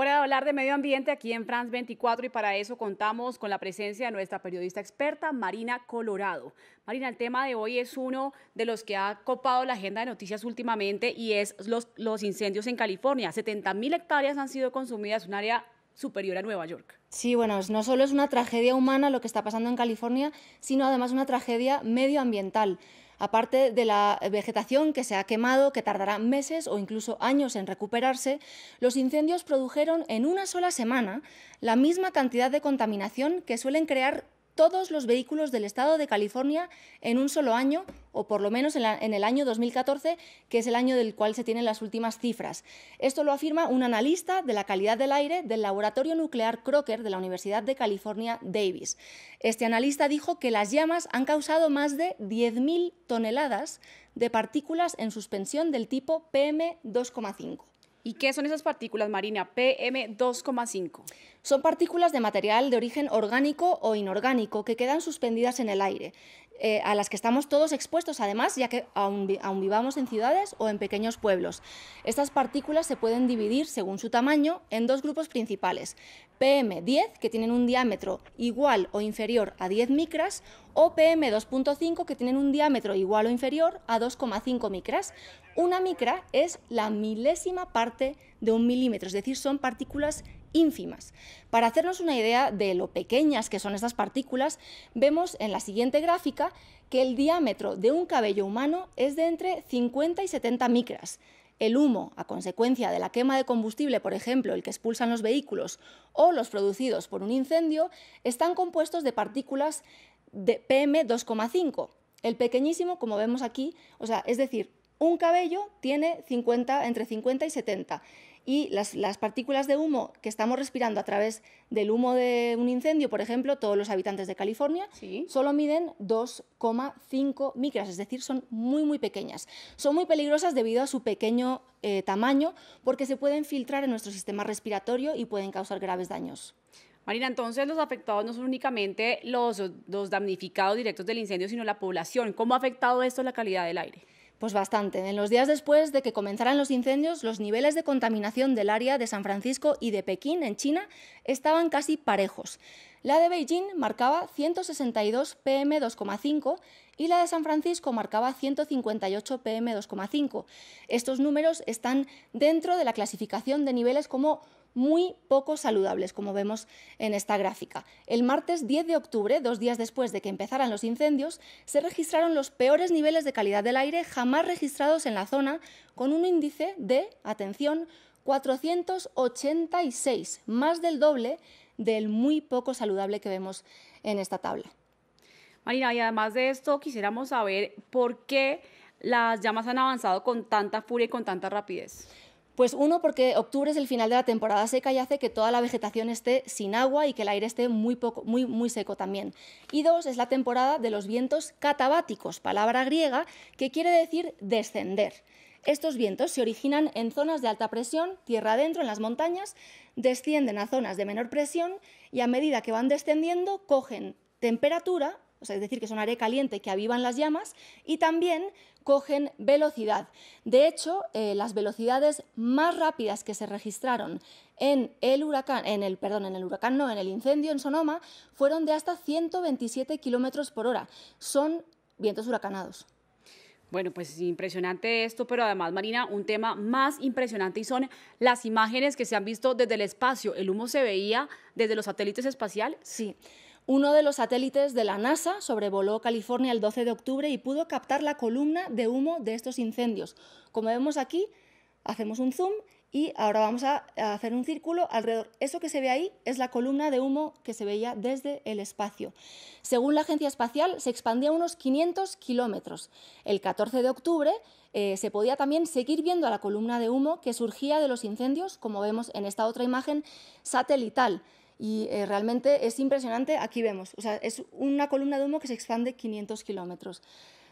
Hora de hablar de medio ambiente aquí en France 24 y para eso contamos con la presencia de nuestra periodista experta Marina Colorado. Marina, el tema de hoy es uno de los que ha copado la agenda de noticias últimamente y es los, los incendios en California. 70.000 hectáreas han sido consumidas, un área superior a Nueva York. Sí, bueno, no solo es una tragedia humana lo que está pasando en California, sino además una tragedia medioambiental. Aparte de la vegetación que se ha quemado, que tardará meses o incluso años en recuperarse, los incendios produjeron en una sola semana la misma cantidad de contaminación que suelen crear todos los vehículos del Estado de California en un solo año, o por lo menos en, el año 2014, que es el año del cual se tienen las últimas cifras. Esto lo afirma un analista de la calidad del aire del Laboratorio Nuclear Crocker de la Universidad de California, Davis. Este analista dijo que las llamas han causado más de 10.000 toneladas de partículas en suspensión del tipo PM2,5. ¿Y qué son esas partículas, Marina? PM2,5. Son partículas de material de origen orgánico o inorgánico que quedan suspendidas en el aire, eh, a las que estamos todos expuestos, además, ya que aún, vivamos en ciudades o en pequeños pueblos. Estas partículas se pueden dividir, según su tamaño, en dos grupos principales, PM10, que tienen un diámetro igual o inferior a 10 micras, o PM2.5, que tienen un diámetro igual o inferior a 2,5 micras. Una micra es la milésima parte de un milímetro, es decir, son partículas ínfimas. Para hacernos una idea de lo pequeñas que son estas partículas, vemos en la siguiente gráfica que el diámetro de un cabello humano es de entre 50 y 70 micras. El humo, a consecuencia de la quema de combustible, por ejemplo, el que expulsan los vehículos, o los producidos por un incendio, están compuestos de partículas de PM2,5. El pequeñísimo, como vemos aquí, o sea, es decir, un cabello tiene 50, entre 50 y 70 y las, partículas de humo que estamos respirando a través del humo de un incendio, por ejemplo, todos los habitantes de California, solo miden 2,5 micras, es decir, son muy, muy pequeñas. Son muy peligrosas debido a su pequeño eh, tamaño porque se pueden filtrar en nuestro sistema respiratorio y pueden causar graves daños. Marina, entonces los afectados no son únicamente los, los damnificados directos del incendio, sino la población. ¿Cómo ha afectado esto la calidad del aire? Pues bastante. En los días después de que comenzaran los incendios, los niveles de contaminación del área de San Francisco y de Pekín, en China, estaban casi parejos. La de Beijing marcaba 162 pm 2,5 y la de San Francisco marcaba 158 pm 2,5. Estos números están dentro de la clasificación de niveles como muy poco saludables, como vemos en esta gráfica. El martes 10 de octubre, dos días después de que empezaran los incendios, se registraron los peores niveles de calidad del aire jamás registrados en la zona, con un índice de, atención, 486, más del doble del muy poco saludable que vemos en esta tabla. Marina, y además de esto, quisiéramos saber por qué las llamas han avanzado con tanta furia y con tanta rapidez. Pues uno, porque octubre es el final de la temporada seca y hace que toda la vegetación esté sin agua y que el aire esté muy, poco, muy, muy seco también. Y dos, es la temporada de los vientos catabáticos, palabra griega que quiere decir descender. Estos vientos se originan en zonas de alta presión, tierra adentro, en las montañas, descienden a zonas de menor presión y a medida que van descendiendo cogen temperatura o sea, es decir, que son aire caliente que avivan las llamas y también cogen velocidad. De hecho, eh, las velocidades más rápidas que se registraron en el huracán, en el, perdón, en el huracán no, en el incendio en Sonoma, fueron de hasta 127 kilómetros por hora. Son vientos huracanados. Bueno, pues impresionante esto, pero además, Marina, un tema más impresionante y son las imágenes que se han visto desde el espacio. El humo se veía desde los satélites espaciales. Sí. Uno de los satélites de la NASA sobrevoló California el 12 de octubre y pudo captar la columna de humo de estos incendios. Como vemos aquí, hacemos un zoom y ahora vamos a hacer un círculo alrededor. Eso que se ve ahí es la columna de humo que se veía desde el espacio. Según la Agencia Espacial, se expandía unos 500 kilómetros. El 14 de octubre eh, se podía también seguir viendo la columna de humo que surgía de los incendios, como vemos en esta otra imagen satelital y eh, realmente es impresionante. Aquí vemos, o sea, es una columna de humo que se expande 500 kilómetros.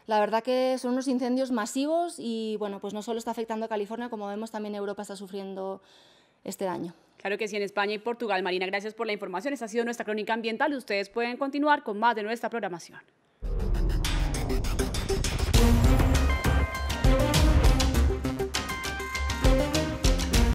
La verdad que son unos incendios masivos y bueno, pues no solo está afectando a California, como vemos también Europa está sufriendo este daño. Claro que sí, en España y Portugal. Marina, gracias por la información. Esta ha sido nuestra crónica ambiental. Ustedes pueden continuar con más de nuestra programación.